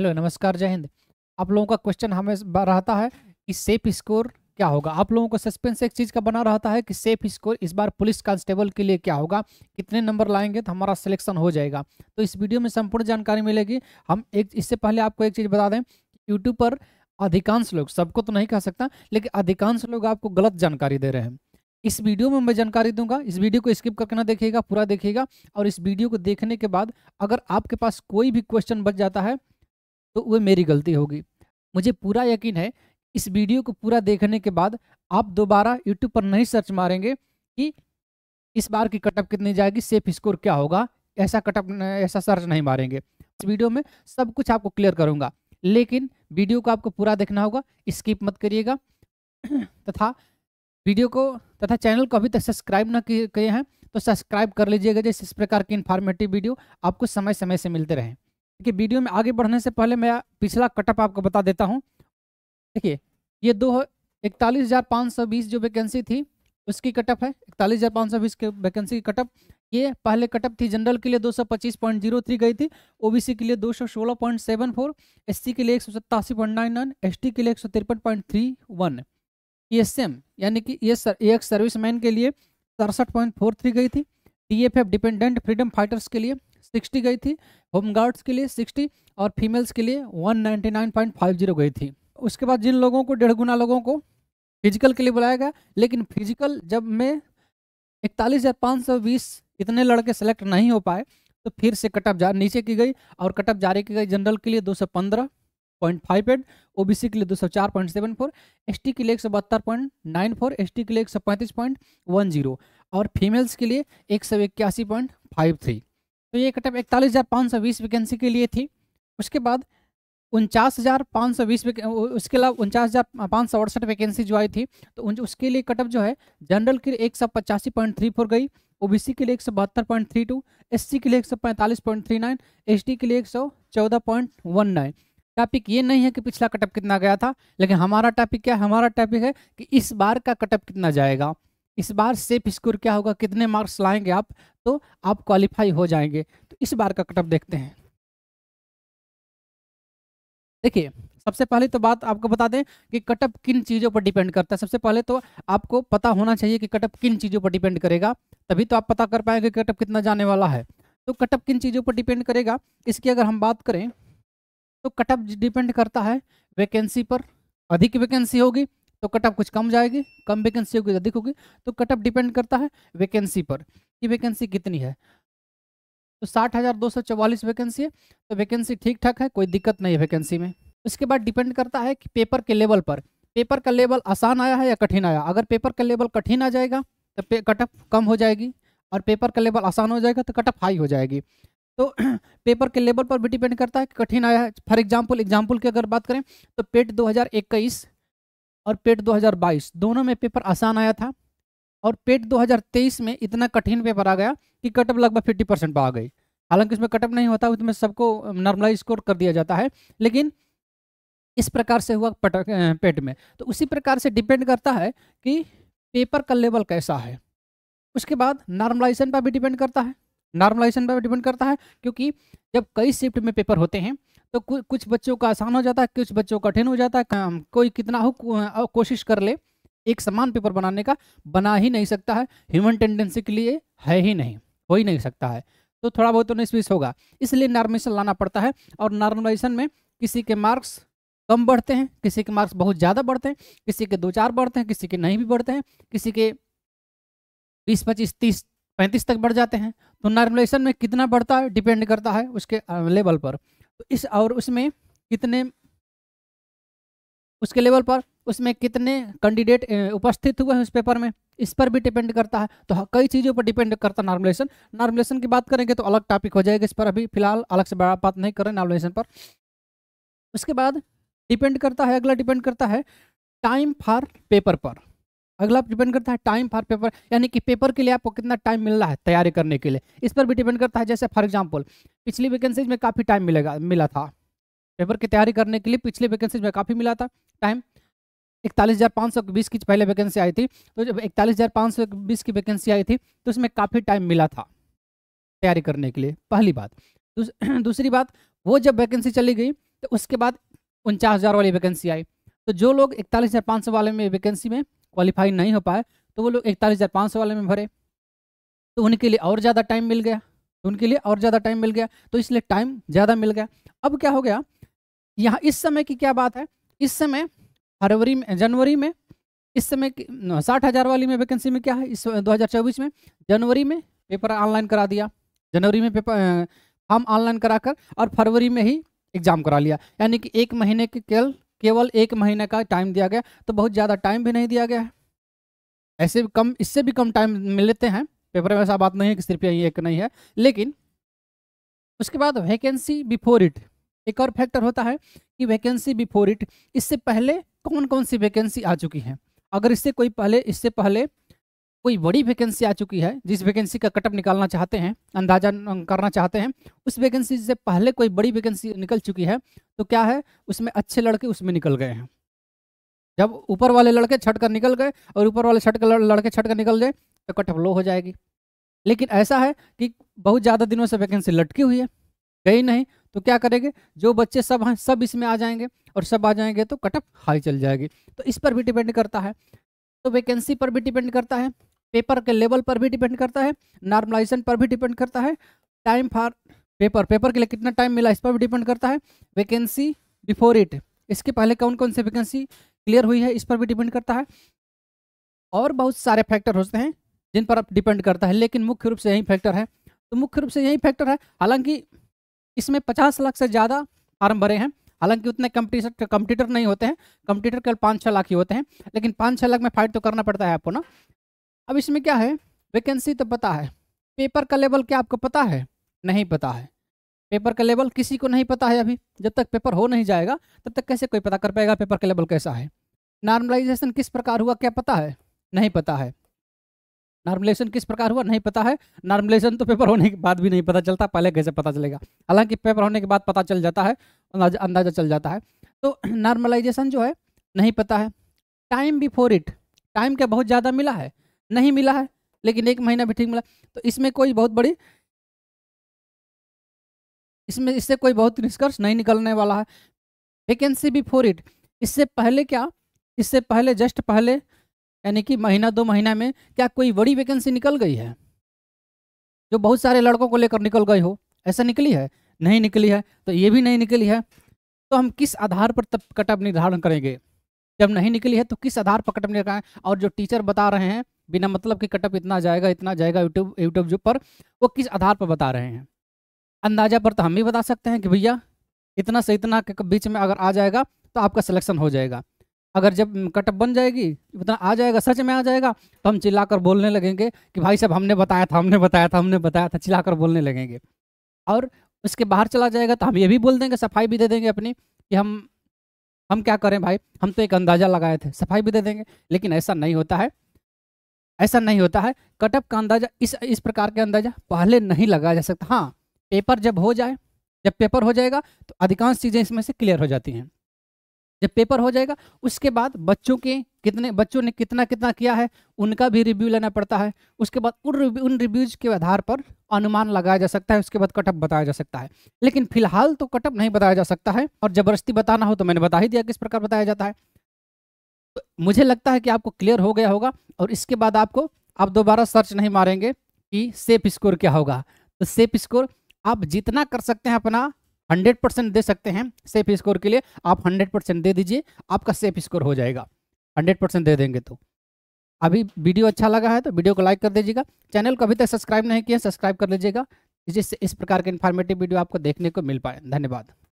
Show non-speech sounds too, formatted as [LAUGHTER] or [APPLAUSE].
hello नमस्कार जय हिंद आप लोगों का क्वेश्चन हमें रहता है कि सेफ स्कोर क्या होगा आप लोगों को सस्पेंस एक चीज़ का बना रहता है कि सेफ स्कोर इस बार पुलिस कांस्टेबल के लिए क्या होगा कितने नंबर लाएंगे तो हमारा सिलेक्शन हो जाएगा तो इस वीडियो में संपूर्ण जानकारी मिलेगी हम एक इससे पहले आपको एक चीज़ बता दें यूट्यूब पर अधिकांश लोग सबको तो नहीं कह सकता लेकिन अधिकांश लोग आपको गलत जानकारी दे रहे हैं इस वीडियो में मैं जानकारी दूंगा इस वीडियो को स्किप करके ना देखिएगा पूरा देखिएगा और इस वीडियो को देखने के बाद अगर आपके पास कोई भी क्वेश्चन बच जाता है तो वह मेरी गलती होगी मुझे पूरा यकीन है इस वीडियो को पूरा देखने के बाद आप दोबारा यूट्यूब पर नहीं सर्च मारेंगे कि इस बार की कटअप कितनी जाएगी सेफ स्कोर क्या होगा ऐसा कटअप ऐसा सर्च नहीं मारेंगे इस वीडियो में सब कुछ आपको क्लियर करूंगा लेकिन वीडियो को आपको पूरा देखना होगा स्किप मत करिएगा तथा वीडियो को तथा चैनल को अभी तक सब्सक्राइब न किए हैं तो सब्सक्राइब कर लीजिएगा जैसे इस प्रकार की इन्फॉर्मेटिव वीडियो आपको समय समय से मिलते रहें देखिए वीडियो में आगे बढ़ने से पहले मैं पिछला कटअप आपको बता देता हूँ देखिए ये दो इकतालीस हज़ार पाँच सौ बीस जो वैकेंसी थी उसकी कटअप है इकतालीस हज़ार पाँच सौ बीस के वैकेंसी की कटअप ये पहले कटअप थी जनरल के लिए दो सौ पच्चीस पॉइंट जीरो थ्री गई थी ओबीसी के लिए दो सौ सोलह point seven four S C के लिए एक सौ सत्तासी point nine nine S T के लिए एक सौ तिरपन point three one E S M यानी कि ये सर एक सर्विसमैन के लिए सड़सठ पॉइंट फोर थ्री गई थी D F F dependent freedom fighters के लिए सिक्सटी गई थी होम गार्ड्स के लिए सिक्सटी और फीमेल्स के लिए one ninety nine point five zero गई थी उसके बाद जिन लोगों को डेढ़ गुना लोगों को फिजिकल के लिए बुलाया गया लेकिन फिजिकल जब मैं इकतालीस हज़ार पाँच सौ बीस इतने लड़के सेलेक्ट नहीं हो पाए तो फिर से कटअप जा नीचे की गई और कटअप जारी की गई जनरल के लिए दो सौ पंद्रह point five eight O B C के लिए दो सौ चार point seven four S T के लिए एक सौ बहत्तर point nine four S T के लिए एक सौ पैंतीस पॉइंट वन जीरो और फीमेल्स के लिए एक सौ इक्यासी पॉइंट फाइव थ्री तो ये कटअप इकतालीस हज़ार पाँच सौ बीस वैकेंसी के लिए थी उसके बाद उनचास हज़ार पाँच सौ बीस उसके अलावा उनचास हज़ार पाँच सौ अड़सठ वैकेंसी जो आई थी तो उन उसके लिए कटअप जो है जनरल के लिए एक सौ पचासी पॉइंट थ्री फोर गई सी के लिए एक सौ बहत्तर पॉइंट थ्री टू एस के लिए एक सौ पैंतालीस पॉइंट थ्री नाइन एस के लिए एक सौ चौदह पॉइंट वन नाइन टॉपिक ये नहीं है कि पिछला कटअप कितना गया था लेकिन हमारा टॉपिक क्या हमारा टॉपिक है कि इस बार का कटअप कितना जाएगा इस बार सेफ स्कोर क्या होगा कितने मार्क्स लाएंगे आप तो आप क्वालिफाई हो जाएंगे तो इस बार का कटअप देखते हैं देखिए सबसे पहले तो बात आपको बता दें कि कटअप किन चीज़ों पर डिपेंड करता है सबसे पहले तो आपको पता होना चाहिए कि कटअप किन चीज़ों पर डिपेंड करेगा तभी तो आप पता कर पाएंगे कि कटअप कितना जाने वाला है तो कटअप किन चीज़ों पर डिपेंड करेगा इसकी अगर हम बात करें तो कटअप डिपेंड करता है वैकेंसी पर अधिक वैकेंसी होगी तो कट ऑफ कुछ कम जाएगी कम वैकेंसी होगी अधिक होगी तो कट ऑफ डिपेंड करता है वैकेंसी पर कि वैकेंसी कितनी है तो साठ हज़ार दो सौ चौवालीस वैकेंसी है तो वैकेंसी ठीक ठाक है कोई दिक्कत नहीं है वैकेंसी में उसके बाद डिपेंड करता है कि पेपर के लेवल पर पेपर का लेवल आसान आया है या कठिन आया अगर पेपर का लेवल कठिन आ जाएगा तो कट ऑफ कम हो जाएगी और पेपर का लेवल आसान हो जाएगा तो कट ऑफ हाई हो जाएगी तो पेपर [CLEARS THROAT] के लेवल पर भी डिपेंड करता है कि कठिन आया है फॉर एग्जाम्पल एग्जाम्पल की अगर बात करें तो पेट इक्कीस और पेट 2022 दोनों में पेपर आसान आया था और पेट 2023 में इतना कठिन पेपर आ गया कि कटअप लगभग फिफ्टी परसेंट पर आ गई हालांकि इसमें कटअप नहीं होता उसमें सबको नॉर्मलाइज स्कोर कर दिया जाता है लेकिन इस प्रकार से हुआ पट पेट में तो उसी प्रकार से डिपेंड करता है कि पेपर का लेवल कैसा है उसके बाद नॉर्मलाइजेशन पर भी डिपेंड करता है नॉर्मलाइजेशन पर भी डिपेंड करता है क्योंकि जब कई शिफ्ट में पेपर होते हैं तो कुछ बच्चों का आसान हो जाता है कुछ बच्चों का कठिन हो जाता है कोई कितना हो कोशिश कर ले एक समान पेपर बनाने का बना ही नहीं सकता है ह्यूमन टेंडेंसी के लिए है ही नहीं हो ही नहीं सकता है तो थोड़ा बहुत तो निस्विस होगा इसलिए नॉर्मेशन लाना पड़ता है और नॉर्मलाइजेशन में किसी के मार्क्स कम बढ़ते हैं किसी के मार्क्स बहुत ज़्यादा बढ़ते हैं किसी के दो चार बढ़ते हैं किसी के नहीं भी बढ़ते हैं किसी के बीस पच्चीस तीस पैंतीस तक बढ़ जाते हैं तो नॉर्मलाइजेशन में कितना बढ़ता है डिपेंड करता है उसके लेवल पर तो इस और उसमें कितने उसके लेवल पर उसमें कितने कैंडिडेट उपस्थित हुए हैं उस पेपर में इस पर भी डिपेंड करता है तो हाँ, कई चीज़ों पर डिपेंड करता है नॉर्मलेशन नॉर्मलेशन की बात करेंगे तो अलग टॉपिक हो जाएगा इस पर अभी फिलहाल अलग से बड़ा बात नहीं कर रहे नॉर्मलेशन पर उसके बाद डिपेंड करता है अगला डिपेंड करता है टाइम फॉर पेपर पर अगला डिपेंड करता है टाइम फॉर पेपर यानी कि पेपर के लिए आपको कितना टाइम मिल रहा है तैयारी करने के लिए इस पर भी डिपेंड करता है जैसे फॉर एग्जाम्पल पिछली वैकेंसीज में काफ़ी टाइम मिलेगा मिला था पेपर की तैयारी करने के लिए पिछली वैकेंसीज में काफ़ी मिला था टाइम इकतालीस हज़ार पाँच सौ बीस की पहले वैकेंसी आई थी तो जब इकतालीस हज़ार पाँच सौ बीस की वैकेंसी आई थी तो उसमें काफ़ी टाइम मिला था तैयारी करने के लिए पहली बात दूस, [CLEARS THROAT] दूसरी बात वो जब वैकेंसी चली गई तो उसके बाद उनचास हज़ार वाली वैकेंसी आई तो जो लोग इकतालीस हज़ार पाँच सौ वाले में वैकेंसी में क्वालिफाई नहीं हो पाए तो वो लोग इकतालीस हज़ार पाँच सौ वाले में भरे तो उनके लिए और ज़्यादा टाइम मिल गया तो उनके लिए और ज़्यादा टाइम मिल गया तो इसलिए टाइम ज़्यादा मिल गया अब क्या हो गया यहाँ इस समय की क्या बात है इस समय फरवरी में जनवरी में इस समय साठ हज़ार वाली में वैकेंसी में क्या है इस 2024 में जनवरी में पेपर ऑनलाइन करा दिया जनवरी में पेपर फॉर्म ऑनलाइन करा कर और फरवरी में ही एग्ज़ाम करा लिया यानी कि एक महीने के केवल केवल एक महीने का टाइम दिया गया तो बहुत ज़्यादा टाइम भी नहीं दिया गया है ऐसे भी कम इससे भी कम टाइम मिल लेते हैं पेपर में ऐसा बात नहीं है कि सिर्फ यही एक नहीं है लेकिन उसके बाद वैकेंसी बिफोर इट एक और फैक्टर होता है कि वैकेंसी बिफोर इट इससे पहले कौन कौन सी वैकेंसी आ चुकी हैं अगर इससे कोई पहले इससे पहले कोई बड़ी वैकेंसी आ चुकी है जिस वैकेंसी का कटअप निकालना चाहते हैं अंदाजा करना चाहते हैं उस वैकेंसी से पहले कोई बड़ी वैकेंसी निकल चुकी है तो क्या है उसमें अच्छे लड़के उसमें निकल गए हैं जब ऊपर वाले लड़के छट कर निकल गए और ऊपर वाले छट कर लड़के छट कर निकल गए तो कटअप लो हो जाएगी लेकिन ऐसा है कि बहुत ज़्यादा दिनों से वैकेंसी लटकी हुई है गई नहीं तो क्या करेंगे जो बच्चे सब हैं सब इसमें आ जाएंगे और सब आ जाएंगे तो कटअप हाई चल जाएगी तो इस पर भी डिपेंड करता है तो वैकेंसी पर भी डिपेंड करता है पेपर के लेवल पर भी डिपेंड करता है नॉर्मलाइजेशन पर भी डिपेंड करता है टाइम फॉर पेपर पेपर के लिए कितना टाइम मिला इस पर भी डिपेंड करता है वैकेंसी बिफोर इट इसके पहले कौन कौन से वैकेंसी क्लियर हुई है इस पर भी डिपेंड करता है और बहुत सारे फैक्टर होते हैं जिन पर डिपेंड करता है लेकिन मुख्य रूप से यही फैक्टर है तो मुख्य रूप से यही फैक्टर है हालांकि इसमें पचास लाख से ज़्यादा फार्म भरे हैं हालांकि उतने कंप्यूटर कंपटीटर नहीं होते हैं कंपटीटर केवल पाँच छः लाख ही होते हैं लेकिन पाँच छः लाख में फाइट तो करना पड़ता है आपको ना अब इसमें क्या है वैकेंसी तो पता है पेपर का लेवल क्या आपको पता है नहीं पता है पेपर का लेवल किसी को नहीं पता है अभी जब तक पेपर हो नहीं जाएगा तब तक कैसे कोई पता कर पाएगा पेपर का लेवल कैसा है नॉर्मलाइजेशन किस प्रकार हुआ क्या पता है नहीं पता है नॉर्मलाइजेशन किस प्रकार हुआ नहीं पता है नॉर्मलाइजेशन तो पेपर होने के बाद भी नहीं पता चलता पहले कैसे पता चलेगा हालांकि पेपर होने के बाद पता चल जाता है अंदाजा चल जाता है तो नॉर्मलाइजेशन [CLEARS THROAT] जो है नहीं पता है टाइम बिफोर इट टाइम क्या बहुत ज़्यादा मिला है नहीं मिला है लेकिन एक महीना भी ठीक मिला तो इसमें कोई बहुत बड़ी इसमें इससे कोई बहुत निष्कर्ष नहीं निकलने वाला है वैकेंसी फोर इट इससे पहले क्या इससे पहले जस्ट पहले यानी कि महीना दो महीना में क्या कोई बड़ी वैकेंसी निकल गई है जो बहुत सारे लड़कों को लेकर निकल गई हो ऐसा निकली है नहीं निकली है तो ये भी नहीं निकली है तो हम किस आधार पर तब कटअप निर्धारण करेंगे जब नहीं निकली है तो किस आधार पर कटअप निर्धारण और जो टीचर बता रहे हैं बिना मतलब कि कटअप इतना जाएगा इतना जाएगा यूट्यूब यूट्यूब जो पर वो किस आधार पर बता रहे हैं अंदाजा पर तो हम भी बता सकते हैं कि भैया इतना से इतना के बीच में अगर आ जाएगा तो आपका सिलेक्शन हो जाएगा अगर जब कटअप बन जाएगी इतना आ जाएगा सच में आ जाएगा तो हम चिल्लाकर बोलने लगेंगे कि भाई साहब हमने बताया था हमने बताया था हमने बताया था चिल्ला बोलने लगेंगे और उसके बाहर चला जाएगा तो हम ये भी बोल देंगे सफाई भी दे देंगे अपनी कि हम हम क्या करें भाई हम तो एक अंदाज़ा लगाए थे सफाई भी दे देंगे लेकिन ऐसा नहीं होता है ऐसा नहीं होता है कटअप का अंदाजा इस इस प्रकार के अंदाजा पहले नहीं लगाया जा सकता हाँ पेपर जब हो जाए जब पेपर हो जाएगा तो अधिकांश चीज़ें इसमें से क्लियर हो जाती हैं जब पेपर हो जाएगा उसके बाद बच्चों के कितने बच्चों ने कितना कितना किया है उनका भी रिव्यू लेना पड़ता है उसके बाद उन रिव्यू उन रिव्यूज के आधार पर अनुमान लगाया जा सकता है उसके बाद कटअप बताया जा सकता है लेकिन फिलहाल तो कटअप नहीं बताया जा सकता है और जबरदस्ती बताना हो तो मैंने बता ही दिया किस प्रकार बताया जाता है तो मुझे लगता है कि आपको क्लियर हो गया होगा और इसके बाद आपको आप दोबारा सर्च नहीं मारेंगे कि सेफ स्कोर क्या होगा तो सेफ स्कोर आप जितना कर सकते हैं अपना 100 परसेंट दे सकते हैं सेफ स्कोर के लिए आप 100 परसेंट दे दीजिए आपका सेफ स्कोर हो जाएगा 100 परसेंट दे देंगे तो अभी वीडियो अच्छा लगा है तो वीडियो को लाइक कर दीजिएगा चैनल को अभी तक सब्सक्राइब नहीं किया सब्सक्राइब कर लीजिएगा जिससे इस प्रकार के इन्फॉर्मेटिव वीडियो आपको देखने को मिल पाए धन्यवाद